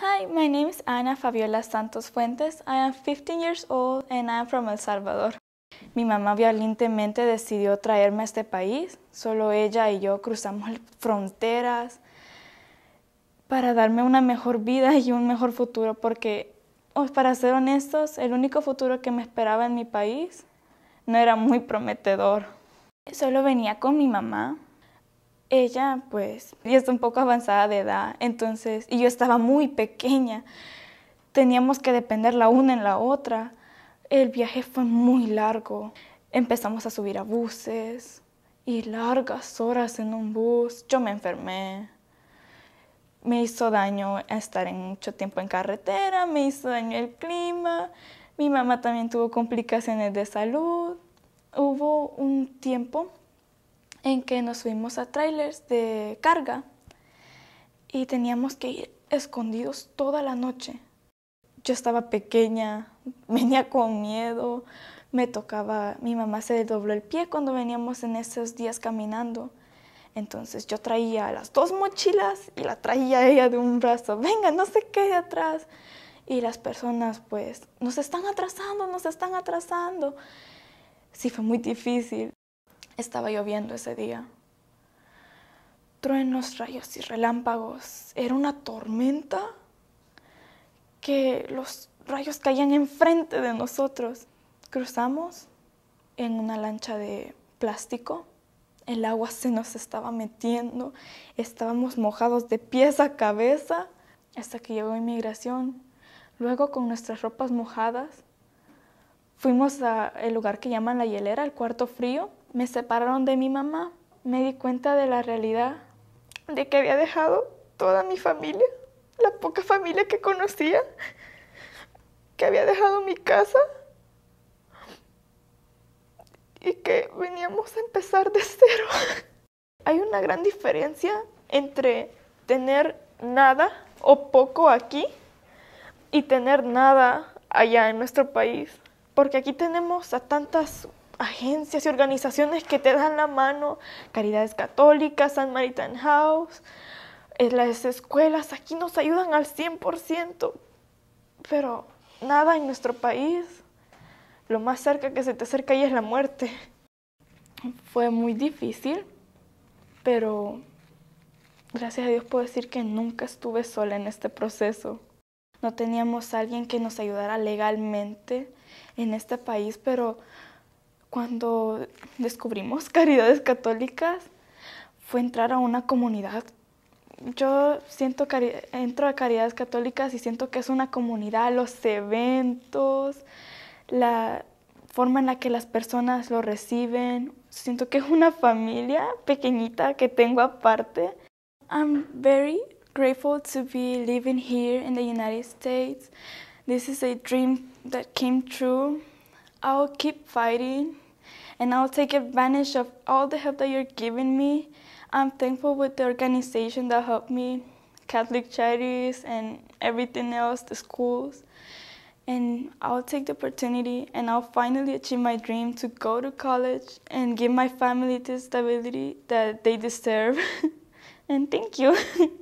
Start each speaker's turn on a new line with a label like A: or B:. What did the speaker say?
A: Hi, my name is Ana Fabiola Santos Fuentes. I am 15 years old and I am from El Salvador. Mi mamá violentamente decidió traerme a este país. Solo ella y yo cruzamos fronteras para darme una mejor vida y un mejor futuro porque, para ser honestos, el único futuro que me esperaba en mi país no era muy prometedor. Solo venía con mi mamá ella pues ya está un poco avanzada de edad, entonces, y yo estaba muy pequeña, teníamos que depender la una en la otra. El viaje fue muy largo, empezamos a subir a buses y largas horas en un bus, yo me enfermé. Me hizo daño estar en mucho tiempo en carretera, me hizo daño el clima, mi mamá también tuvo complicaciones de salud. Hubo un tiempo en que nos fuimos a trailers de carga y teníamos que ir escondidos toda la noche. Yo estaba pequeña, venía con miedo, me tocaba, mi mamá se dobló el pie cuando veníamos en esos días caminando. Entonces yo traía las dos mochilas y la traía ella de un brazo, venga, no se quede atrás. Y las personas pues nos están atrasando, nos están atrasando. Sí, fue muy difícil. Estaba lloviendo ese día. Truenos, rayos y relámpagos. Era una tormenta que los rayos caían enfrente de nosotros. Cruzamos en una lancha de plástico. El agua se nos estaba metiendo. Estábamos mojados de pies a cabeza hasta que llegó inmigración. Luego con nuestras ropas mojadas fuimos al lugar que llaman la hielera, el cuarto frío, me separaron de mi mamá, me di cuenta de la realidad, de que había dejado toda mi familia, la poca familia que conocía, que había dejado mi casa y que veníamos a empezar de cero. Hay una gran diferencia entre tener nada o poco aquí y tener nada allá en nuestro país, porque aquí tenemos a tantas agencias y organizaciones que te dan la mano, Caridades Católicas, San Maritan House, en eh, las escuelas aquí nos ayudan al 100%, pero nada en nuestro país. Lo más cerca que se te acerca ahí es la muerte. Fue muy difícil, pero gracias a Dios puedo decir que nunca estuve sola en este proceso. No teníamos a alguien que nos ayudara legalmente en este país, pero cuando descubrimos Caridades Católicas fue entrar a una comunidad. Yo siento entro a Caridades Católicas y siento que es una comunidad, los eventos, la forma en la que las personas lo reciben. Siento que es una familia pequeñita que tengo aparte. I'm very grateful to be living here in the United States. This is a dream that came true. I'll keep fighting and I'll take advantage of all the help that you're giving me. I'm thankful with the organization that helped me, Catholic Charities and everything else, the schools. And I'll take the opportunity and I'll finally achieve my dream to go to college and give my family the stability that they deserve. and thank you.